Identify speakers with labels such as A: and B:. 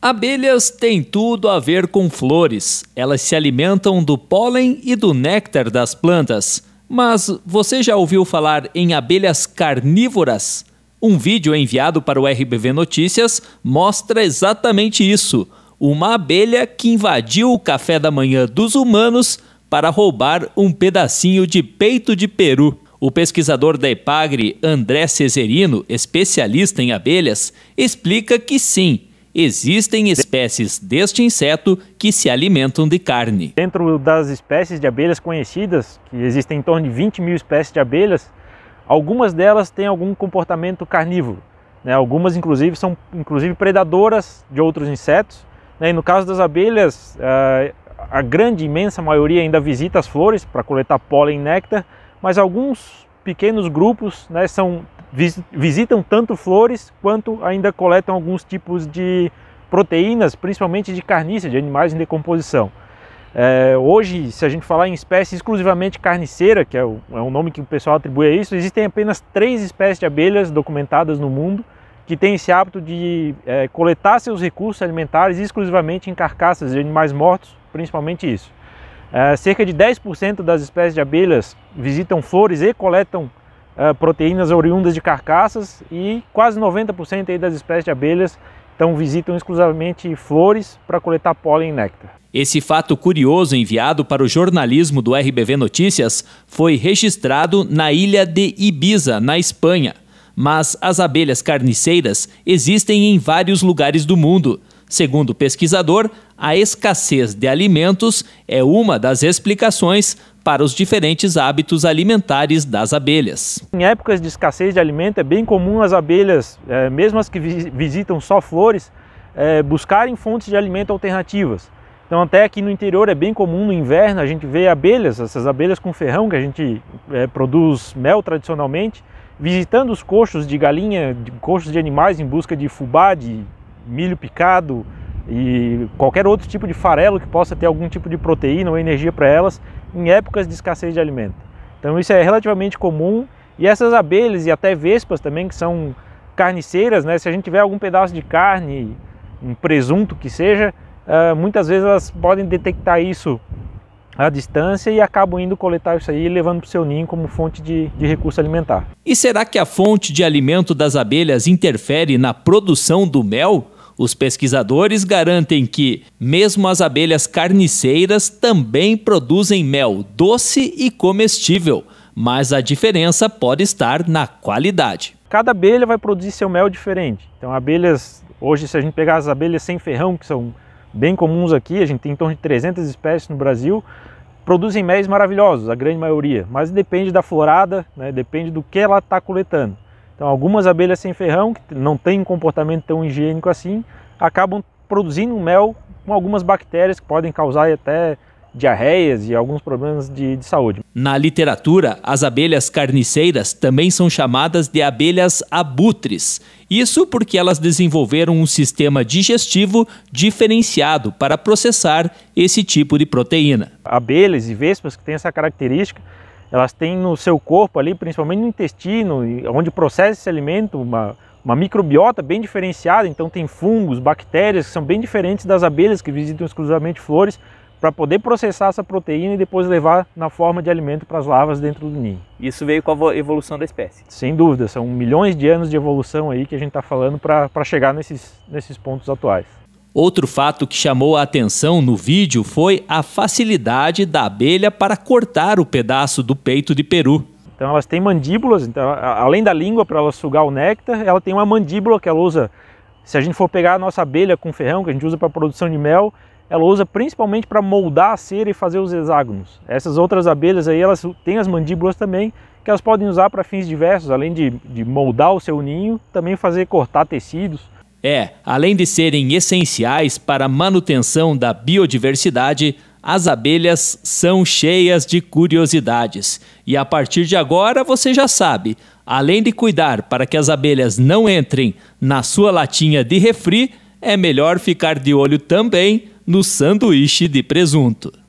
A: Abelhas têm tudo a ver com flores. Elas se alimentam do pólen e do néctar das plantas. Mas você já ouviu falar em abelhas carnívoras? Um vídeo enviado para o RBV Notícias mostra exatamente isso. Uma abelha que invadiu o café da manhã dos humanos para roubar um pedacinho de peito de peru. O pesquisador da EPAGRE, André Cesarino, especialista em abelhas, explica que sim, existem
B: espécies deste inseto que se alimentam de carne. Dentro das espécies de abelhas conhecidas, que existem em torno de 20 mil espécies de abelhas, algumas delas têm algum comportamento carnívoro. Né? Algumas, inclusive, são inclusive predadoras de outros insetos. Né? E no caso das abelhas, eh, a grande, imensa maioria ainda visita as flores para coletar pólen e néctar, mas alguns pequenos grupos né, são visitam tanto flores quanto ainda coletam alguns tipos de proteínas, principalmente de carnícia, de animais em decomposição. É, hoje, se a gente falar em espécie exclusivamente carniceira, que é o, é o nome que o pessoal atribui a isso, existem apenas três espécies de abelhas documentadas no mundo que têm esse hábito de é, coletar seus recursos alimentares exclusivamente em carcaças de animais mortos, principalmente isso. É, cerca de 10% das espécies de abelhas visitam flores e coletam eh, proteínas oriundas de carcaças e quase 90% aí das espécies de abelhas então visitam exclusivamente flores para coletar pólen e néctar.
A: Esse fato curioso enviado para o jornalismo do RBV Notícias foi registrado na ilha de Ibiza, na Espanha. Mas as abelhas carniceiras existem em vários lugares do mundo. Segundo o pesquisador, a escassez de alimentos é uma das explicações para os diferentes hábitos alimentares das abelhas.
B: Em épocas de escassez de alimento, é bem comum as abelhas, eh, mesmo as que visitam só flores, eh, buscarem fontes de alimento alternativas. Então, até aqui no interior é bem comum no inverno a gente ver abelhas, essas abelhas com ferrão que a gente eh, produz mel tradicionalmente, visitando os coxos de galinha, de coxos de animais em busca de fubá, de milho picado e qualquer outro tipo de farelo que possa ter algum tipo de proteína ou energia para elas em épocas de escassez de alimento. Então isso é relativamente comum e essas abelhas e até vespas também que são carniceiras, né? Se a gente tiver algum pedaço de carne, um presunto que seja, ah, muitas vezes elas podem detectar isso à distância e acabam indo coletar isso aí e levando para o seu ninho como fonte de, de recurso alimentar.
A: E será que a fonte de alimento das abelhas interfere na produção do mel? Os pesquisadores garantem que, mesmo as abelhas carniceiras também produzem mel doce e comestível, mas a diferença pode estar na qualidade.
B: Cada abelha vai produzir seu mel diferente. Então, abelhas, hoje, se a gente pegar as abelhas sem ferrão, que são bem comuns aqui, a gente tem em torno de 300 espécies no Brasil, produzem mel maravilhosos, a grande maioria, mas depende da florada, né, depende do que ela está coletando. Então, algumas abelhas sem ferrão, que não têm um comportamento tão higiênico assim, acabam produzindo mel com algumas bactérias que podem causar até diarreias e alguns problemas de, de, saúde.
A: Na literatura, as abelhas carniceiras também são chamadas de abelhas abutres. Isso porque elas desenvolveram um sistema digestivo
B: diferenciado para processar esse tipo de proteína. Abelhas e vespas que têm essa característica elas têm no seu corpo ali, principalmente no intestino, onde processa esse alimento, uma, uma microbiota bem diferenciada, então tem fungos, bactérias que são bem diferentes das abelhas que visitam exclusivamente flores, para poder processar essa proteína e depois levar na forma de alimento para as larvas dentro do ninho.
A: Isso veio com a evolução da espécie?
B: Sem dúvida, são milhões de anos de evolução aí que a gente está falando para chegar nesses, nesses pontos atuais.
A: Outro fato que chamou a atenção no vídeo foi a facilidade da abelha para cortar o pedaço do peito de peru.
B: Então elas têm mandíbulas, então, além da língua para ela sugar o néctar, ela tem uma mandíbula que ela usa. Se a gente for pegar a nossa abelha com ferrão, que a gente usa para produção de mel, ela usa principalmente para moldar a cera e fazer os hexágonos. Essas outras abelhas aí, elas têm as mandíbulas também, que elas podem usar para fins diversos, além de, de moldar o seu ninho, também fazer cortar tecidos.
A: É, além de serem essenciais para a manutenção da biodiversidade, as abelhas são cheias de curiosidades. E a partir de agora você já sabe: além de cuidar para que as abelhas não entrem na sua latinha de refri, é melhor ficar de olho também no sanduíche de presunto.